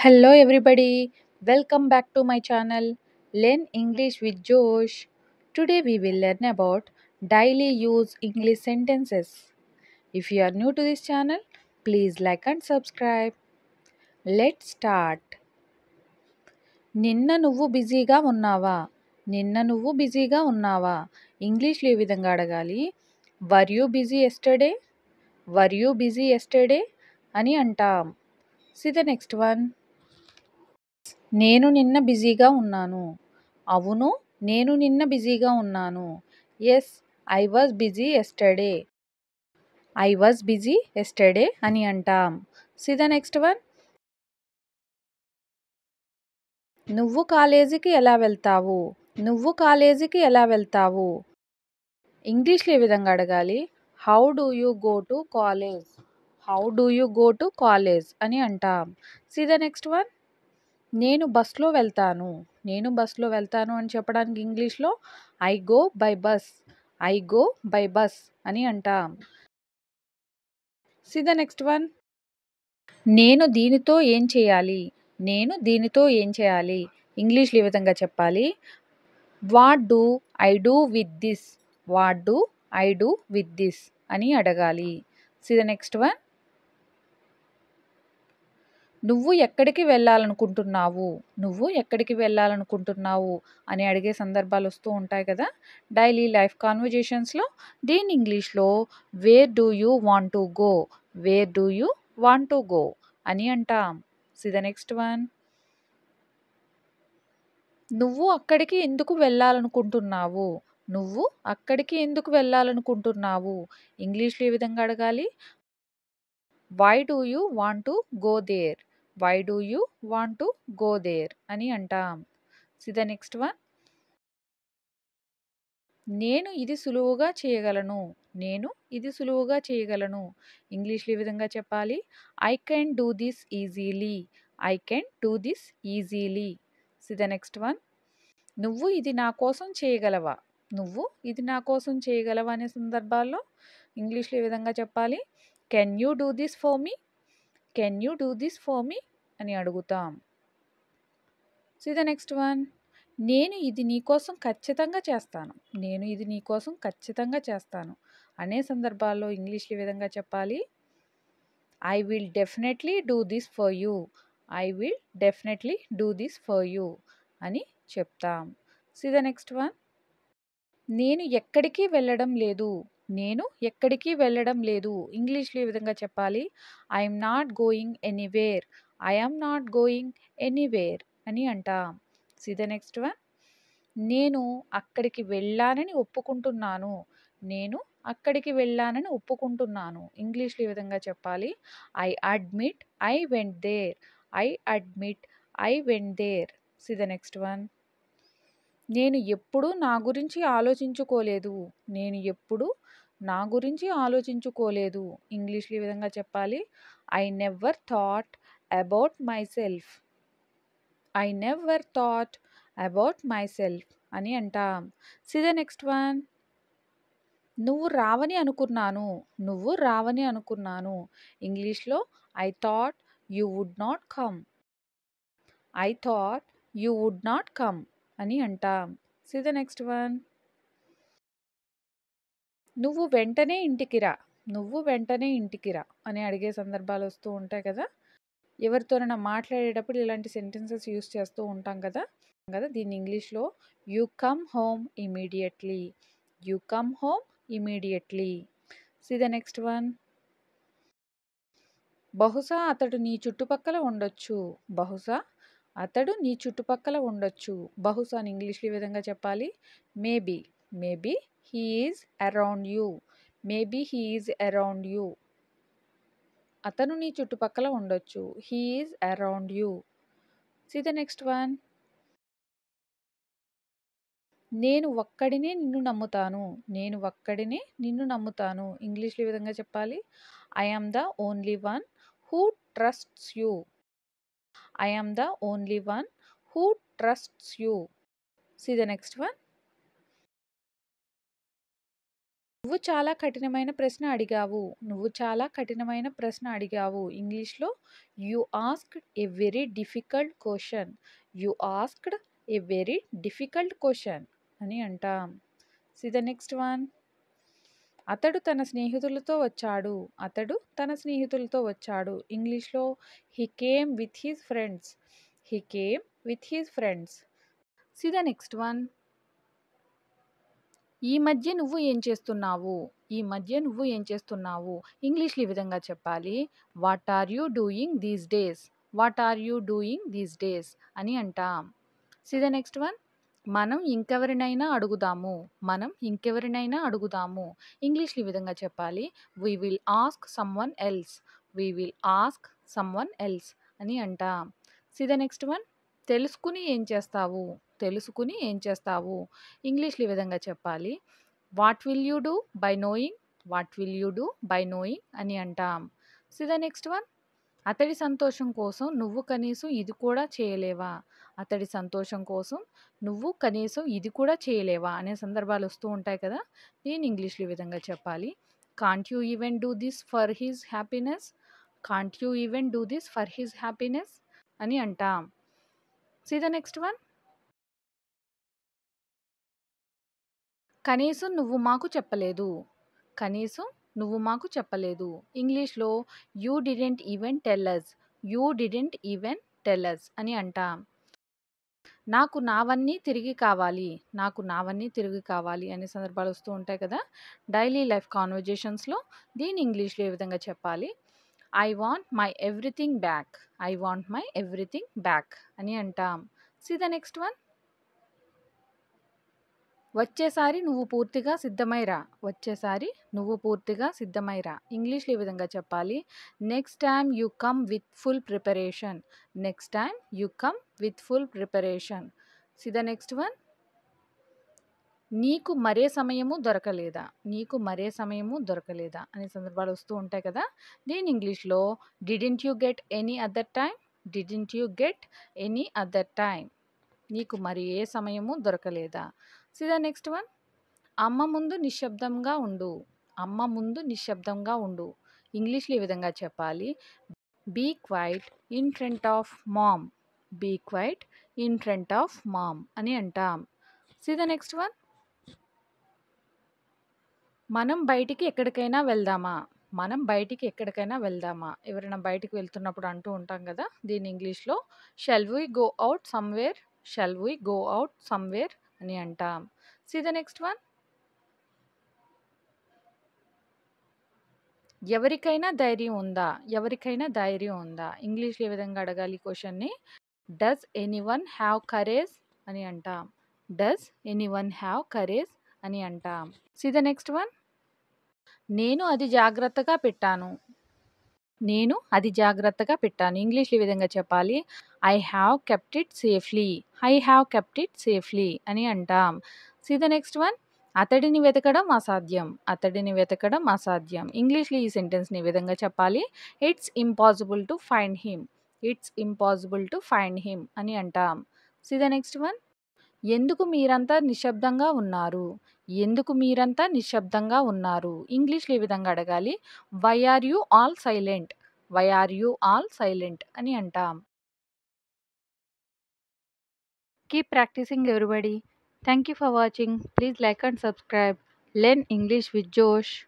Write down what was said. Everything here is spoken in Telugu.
Hello everybody welcome back to my channel learn English with Josh today we will learn about daily use English sentences if you are new to this channel please like and subscribe let start నిన్న నువ్వు బిజీగా ఉన్నావా నిన్న నువ్వు బిజీగా ఉన్నావా ఇంగ్లీష్లో ఏ విధంగా అడగాలి were you busy yesterday were you busy yesterday అని అంటాం సి ద నెక్స్ట్ వన్ నేను నిన్న బిజీగా ఉన్నాను అవును నేను నిన్న బిజీగా ఉన్నాను yes I was busy yesterday I was busy yesterday అని అంటాం సిద నెక్స్ట్ వన్ నువ్వు కాలేజీకి ఎలా వెళ్తావు నువ్వు కాలేజీకి ఎలా వెళ్తావు ఇంగ్లీష్లో ఏ విధంగా అడగాలి how do you go to college how do you go to college అని అంటాం సిద నెక్స్ట్ వన్ నేను బస్లో వెళ్తాను నేను బస్లో వెళ్తాను అని చెప్పడానికి ఇంగ్లీష్లో I go by bus I go by bus అని అంటాం సి ద నెక్స్ట్ వన్ నేను దీనితో ఏం చేయాలి నేను దీనితో ఏం చేయాలి ఇంగ్లీష్లో ఈ విధంగా చెప్పాలి what do I do with this what do I do with this అని అడగాలి సి ద నెక్స్ట్ వన్ నువ్వు ఎక్కడికి వెళ్ళాలనుకుంటున్నావు నువ్వు ఎక్కడికి వెళ్ళాలనుకుంటున్నావు అని అడిగే సందర్భాలు వస్తూ ఉంటాయి కదా డైలీ లైఫ్ కాన్వర్జేషన్స్లో దీని ఇంగ్లీష్లో where do you want to go where do you want to go అని అంటాం సి ద నెక్స్ట్ వన్ నువ్వు అక్కడికి ఎందుకు వెళ్ళాలనుకుంటున్నావు నువ్వు అక్కడికి ఎందుకు వెళ్ళాలనుకుంటున్నావు ఇంగ్లీష్లో ఏ విధంగా అడగాలి why do you want to go there why do you want to go there అని అంటాం సి ద నెక్స్ట్ వన్ నేను ఇది సులువుగా చేయగలను నేను ఇది సులువుగా చేయగలను ఇంగ్లీష్లో ఈ విధంగా చెప్పాలి I can do this easily I can do this easily see the next one నువ్వు ఇది నా కోసం చేయగలవా నువ్వు ఇది నా కోసం చేయగలవా అనే సందర్భాల్లో ఇంగ్లీష్లో ఈ విధంగా చెప్పాలి can you do this for me can you do this for me అని అడుగుతాం సో ద నెక్స్ట్ వన్ నేను ఇది నీకోసం ఖచ్చితంగా చేస్తాను నేను ఇది నీకోసం ఖచ్చితంగా చేస్తాను అనే సందర్భాల్లో ఇంగ్లీష్లో విధంగా చెప్పాలి I will definitely do this for you I will definitely do this for you అని చెప్తాం సో ద నెక్స్ట్ వన్ నేను ఎక్కడికి వెళ్ళడం లేదు నేను ఎక్కడికి వెళ్ళడం లేదు ఇంగ్లీష్లో ఈ విధంగా చెప్పాలి I'm not going anywhere I'm not going anywhere అని అంటాం సి ద నెక్స్ట్ వన్ నేను అక్కడికి వెళ్ళానని ఒప్పుకుంటున్నాను నేను అక్కడికి వెళ్ళానని ఒప్పుకుంటున్నాను ఇంగ్లీష్లో ఈ విధంగా చెప్పాలి I admit I went there I admit I went there see the next one నేను ఎప్పుడూ నా గురించి ఆలోచించుకోలేదు నేను ఎప్పుడూ నా గురించి ఆలోచించుకోలేదు ఇంగ్లీష్లో ఈ విధంగా చెప్పాలి I never thought about myself I never thought about myself అని అంటాం సి ద నెక్స్ట్ వన్ నువ్వు రావని అనుకున్నాను నువ్వు రావని అనుకున్నాను ఇంగ్లీష్లో I thought you would not come I thought you would not come అని అంటాం సీ ద నెక్స్ట్ వన్ నువ్వు వెంటనే ఇంటికి రా నువ్వు వెంటనే ఇంటికి రా అని అడిగే సందర్భాలు వస్తూ ఉంటాయి కదా ఎవరితోనైనా మాట్లాడేటప్పుడు ఇలాంటి సెంటెన్సెస్ యూస్ చేస్తూ ఉంటాం కదా కదా దీన్ని ఇంగ్లీష్లో you come home immediately you come home immediately see the next one బహుశా అతడు నీ చుట్టుపక్కల ఉండొచ్చు బహుశా అతడు నీ చుట్టుపక్కల ఉండొచ్చు బహుశా అని ఇంగ్లీష్లో ఈ విధంగా చెప్పాలి maybe maybe he is around you maybe he is around you అతను నీ చుట్టుపక్కల ఉండొచ్చు he is around you see the next one నేను ఒక్కడినే నిన్ను నమ్ముతాను నేను ఒక్కడినే నిన్ను నమ్ముతాను ఇంగ్లీష్లో ఈ విధంగా చెప్పాలి I am the only one who trusts you I am the only one who trusts you see the next one నువ్వు చాలా కఠినమైన ప్రశ్న అడిగావు నువ్వు చాలా కఠినమైన ప్రశ్న అడిగావు ఇంగ్లీష్లో you asked a very difficult question you asked a very difficult question అని అంటాం సి ద నెక్స్ట్ వన్ అతడు తన స్నేహితులతో వచ్చాడు అతడు తన స్నేహితులతో వచ్చాడు ఇంగ్లీష్లో he came with his friends he came with his friends see the next one ఈ మధ్య నువ్వు ఏం చేస్తున్నావు ఈ మధ్య నువ్వు ఏం చేస్తున్నావు ఇంగ్లీష్లో ఈ విధంగా చెప్పాలి what are you doing these days what are you doing these days అని అంటాం సి ద నెక్స్ట్ వన్ మనం ఇంకెవరినైనా అడుగుదాము మనం ఇంకెవరినైనా అడుగుదాము ఇంగ్లీష్లో ఈ విధంగా చెప్పాలి we will ask one else we will ask one else అని అంటాం సి ద నెక్స్ట్ వన్ తెలుసుకుని ఏం చేస్తావు తెలుసుకుని ఏం చేస్తావు ఇంగ్లీష్లో ఈ విధంగా చెప్పాలి what will you do by knowing what will you do by knowing అని అంటాం సి ద నెక్స్ట్ వన్ అతడి సంతోషం కోసం నువ్వు కనీసం ఇది కూడా చేయలేవా అతడి సంతోషం కోసం నువ్వు కనీసం ఇది కూడా చేయలేవా అనే సందర్భాలు వస్తూ ఉంటాయి కదా నేను ఇంగ్లీష్లో ఈ విధంగా చెప్పాలి can't you even do this for his happiness can't you even do this for his happiness అని అంటాం సీ ద నెక్స్ట్ వన్ కనీసం నువ్వు మాకు చెప్పలేదు కనీసం నువ్వు మాకు చెప్పలేదు ఇంగ్లీష్లో you didn't even tell us you didn't even tell us అని అంటాం నాకు నావన్నీ తిరిగి కావాలి నాకు నావన్నీ తిరిగి కావాలి అనే సందర్భాలు వస్తూ ఉంటాయి కదా డైలీ లైఫ్ కాన్వర్జేషన్స్లో దీని ఇంగ్లీష్లో ఏ విధంగా చెప్పాలి I want my everything back I want my everything back అని అంటాం సి ద నెక్స్ట్ వన్ వచ్చేసారి నువ్వు పూర్తిగా సిద్ధమైరా వచ్చేసారి నువ్వు పూర్తిగా సిద్ధమైరా ఇంగ్లీష్లో ఈ విధంగా చెప్పాలి next time you come with full preparation next time you come with full preparation సిద్ధ నెక్స్ట్ వన్ నీకు మరే సమయము దొరకలేదా నీకు మరే సమయము దొరకలేదా అనే సందర్భాలు వస్తూ ఉంటాయి కదా దీని ఇంగ్లీష్లో didn't you get any other time didn't you get any other time నీకు మరి ఏ సమయము దొరకలేదా సీ ద నెక్స్ట్ వన్ అమ్మ ముందు నిశ్శబ్దంగా ఉండు అమ్మ ముందు నిశ్శబ్దంగా ఉండు ఇంగ్లీష్లో ఈ విధంగా చెప్పాలి be quiet in front of mom be quiet in front of mom అని అంటాం సీ ద నెక్స్ట్ వన్ మనం బయటికి ఎక్కడికైనా వెళ్దామా మనం బయటికి ఎక్కడికైనా వెళ్దామా ఎవరైనా బయటికి వెళ్తున్నప్పుడు అంటూ ఉంటాం కదా దీని ఇంగ్లీష్లో shall we go out somewhere shall we go out somewhere అని అంటాం సీ ద నెక్స్ట్ వన్ ఎవరికైనా ధైర్యం ఉందా ఎవరికైనా ధైర్యం ఉందా ఇంగ్లీష్లో ఏ విధంగా అడగాలి క్వశ్చన్ని does anyone have courage అని అంటాం does anyone have courage అని అంటాం సి ద నెక్స్ట్ వన్ నేను అది జాగ్రత్తగా పెట్టాను నేను అది జాగ్రత్తగా పెట్టాను ఇంగ్లీష్లో ఈ విధంగా చెప్పాలి I have kept it safely I have kept it safely అని అంటాం సీ ద నెక్స్ట్ వన్ అతడిని వెతకడం అసాధ్యం అతడిని వెతకడం అసాధ్యం ఇంగ్లీష్లో ఈ సెంటెన్స్ని విధంగా చెప్పాలి it's impossible to find him it's impossible to find him అని అంటాం సీ ద నెక్స్ట్ వన్ ఎందుకు మీరంతా నిశ్శబ్దంగా ఉన్నారు ఎందుకు మీరంతా నిశ్శబ్దంగా ఉన్నారు ఇంగ్లీష్లో ఈ విధంగా అడగాలి why are you all silent why are you all silent అని అంటాం Keep practicing, everybody. Thank you for watching. Please like and subscribe. Learn English with Josh.